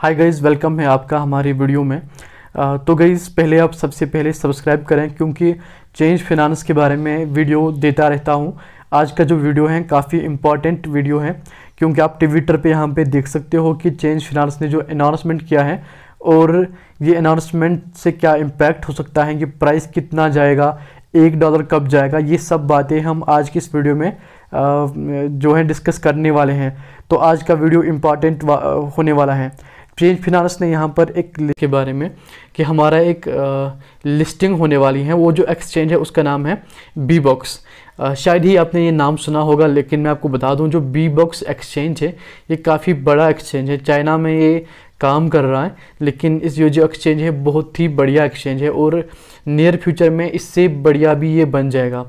हाय guys welcome है आपका हमारी वीडियो में आ, तो गईज़ पहले आप सबसे पहले सब्सक्राइब करें क्योंकि चेंज फिनांस के बारे में वीडियो देता रहता हूँ आज का जो वीडियो है काफ़ी इंपॉर्टेंट वीडियो है क्योंकि आप ट्विटर पे यहाँ पे देख सकते हो कि चेंज फिनांस ने जो अनाउंसमेंट किया है और ये अनाउंसमेंट से क्या इम्पैक्ट हो सकता है कि प्राइस कितना जाएगा एक डॉलर कब जाएगा ये सब बातें हम आज की इस वीडियो में जो है डिस्कस करने वाले हैं तो आज का वीडियो इम्पॉर्टेंट वा, होने वाला है चेंज फिनानस ने यहाँ पर एक के बारे में कि हमारा एक आ, लिस्टिंग होने वाली है वो जो एक्सचेंज है उसका नाम है बी बॉक्स शायद ही आपने ये नाम सुना होगा लेकिन मैं आपको बता दूं जो बी बॉक्स एक्सचेंज है ये काफ़ी बड़ा एक्सचेंज है चाइना में ये काम कर रहा है लेकिन इस ये जो एक्सचेंज है बहुत ही बढ़िया एक्सचेंज है और नियर फ्यूचर में इससे बढ़िया भी ये बन जाएगा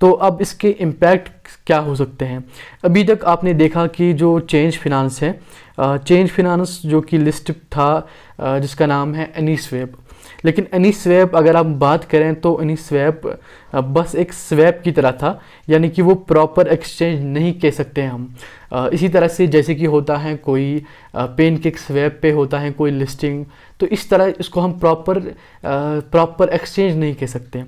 तो अब इसके इम्पैक्ट क्या हो सकते हैं अभी तक आपने देखा कि जो चेंज फिनांस है चेंज फिनांस जो कि लिस्ट था जिसका नाम है एनी स्वेप लेकिन एनी स्वैप अगर आप बात करें तो एनी स्वैप बस एक स्वैप की तरह था यानी कि वो प्रॉपर एक्सचेंज नहीं कह सकते हम इसी तरह से जैसे कि होता है कोई पेन किक्स वेब पे होता है कोई लिस्टिंग तो इस तरह इसको हम प्रॉपर प्रॉपर एक्सचेंज नहीं कह सकते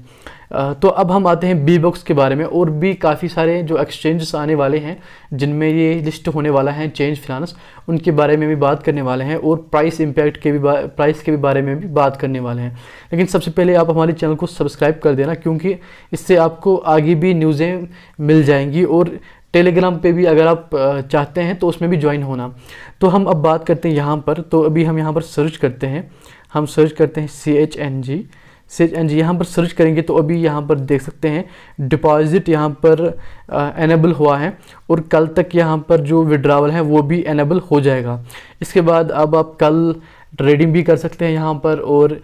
तो अब हम आते हैं बी बॉक्स के बारे में और भी काफ़ी सारे जो एक्सचेंजेस आने वाले हैं जिनमें ये लिस्ट होने वाला है चेंज फिनानस उनके बारे में भी बात करने वाले हैं और प्राइस इम्पैक्ट के भी प्राइस के भी बारे में भी बात करने वाले हैं लेकिन सबसे पहले आप हमारे चैनल को सब्सक्राइब कर देना क्योंकि इससे आपको आगे भी न्यूज़ें मिल जाएंगी और टेलीग्राम पे भी अगर आप चाहते हैं तो उसमें भी ज्वाइन होना तो हम अब बात करते हैं यहाँ पर तो अभी हम यहाँ पर सर्च करते हैं हम सर्च करते हैं C H N G C H N G यहाँ पर सर्च करेंगे तो अभी यहाँ पर देख सकते हैं डिपॉजिट यहाँ पर एनेबल हुआ है और कल तक यहाँ पर जो विड्रावल है वो भी एनेबल हो जाएगा इसके बाद अब आप कल ट्रेडिंग भी कर सकते हैं यहाँ पर और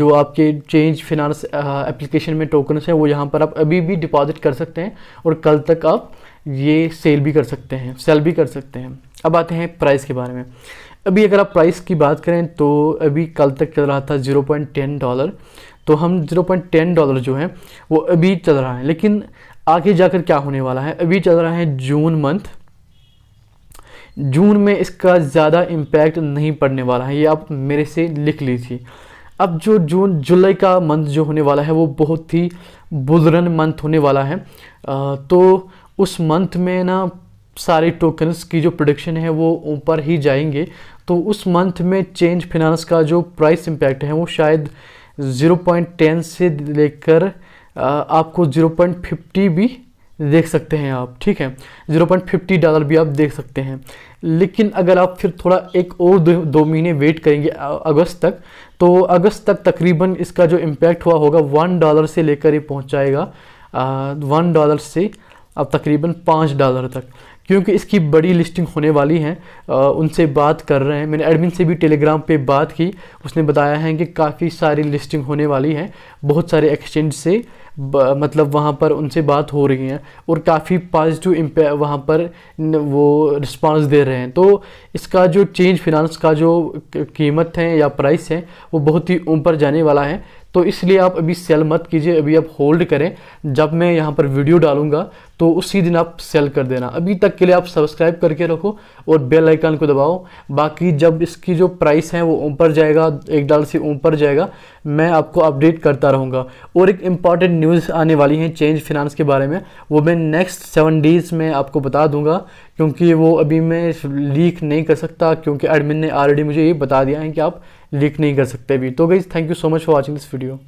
जो आपके चेंज फिनांस एप्लीकेशन में टोकन्स हैं वो यहाँ पर आप अभी भी डिपॉजिट कर सकते हैं और कल तक आप ये सेल भी कर सकते हैं सेल भी कर सकते हैं अब आते हैं प्राइस के बारे में अभी अगर आप प्राइस की बात करें तो अभी कल तक चल रहा था 0.10 डॉलर तो हम 0.10 डॉलर जो है वो अभी चल रहा है लेकिन आगे जाकर क्या होने वाला है अभी चल रहा है जून मंथ जून में इसका ज़्यादा इम्पैक्ट नहीं पड़ने वाला है ये आप मेरे से लिख लीजिए अब जो जून जुलाई का मंथ जो होने वाला है वो बहुत ही बुजरन मंथ होने वाला है आ, तो उस मंथ में ना सारे टोकन्स की जो प्रोडिक्शन है वो ऊपर ही जाएंगे तो उस मंथ में चेंज फिनांस का जो प्राइस इम्पैक्ट है वो शायद 0.10 से लेकर आपको 0.50 भी देख सकते हैं आप ठीक है 0.50 डॉलर भी आप देख सकते हैं लेकिन अगर आप फिर थोड़ा एक और दो, महीने वेट करेंगे अगस्त तक तो अगस्त तक तकरीबन इसका जो इम्पैक्ट हुआ होगा वन डॉलर से लेकर ये पहुँचाएगा जाएगा वन डॉलर से अब तकरीबन पाँच डॉलर तक क्योंकि इसकी बड़ी लिस्टिंग होने वाली है उनसे बात कर रहे हैं मैंने एडमिन से भी टेलीग्राम पे बात की उसने बताया है कि काफ़ी सारी लिस्टिंग होने वाली है बहुत सारे एक्सचेंज से मतलब वहाँ पर उनसे बात हो रही है और काफ़ी पॉजिटिव इम्पे वहाँ पर वो रिस्पांस दे रहे हैं तो इसका जो चेंज फिनांस का जो कीमत है या प्राइस है वो बहुत ही ऊपर जाने वाला है तो इसलिए आप अभी सेल मत कीजिए अभी आप होल्ड करें जब मैं यहाँ पर वीडियो डालूँगा तो उसी दिन आप सेल कर देना अभी तक के लिए आप सब्सक्राइब करके रखो और बेल आइकन को दबाओ बाकी जब इसकी जो प्राइस है वो ऊपर जाएगा एक डॉलर से ऊपर जाएगा मैं आपको अपडेट करता रहूँगा और एक इम्पॉर्टेंट न्यूज़ आने वाली है चेंज फिनांस के बारे में वो मैं नेक्स्ट सेवन डेज में आपको बता दूँगा क्योंकि वो अभी मैं लीक नहीं कर सकता क्योंकि एडमिन ने ऑलरेडी मुझे ये बता दिया है कि आप लीक नहीं कर सकते अभी तो गई thank you so much for watching this video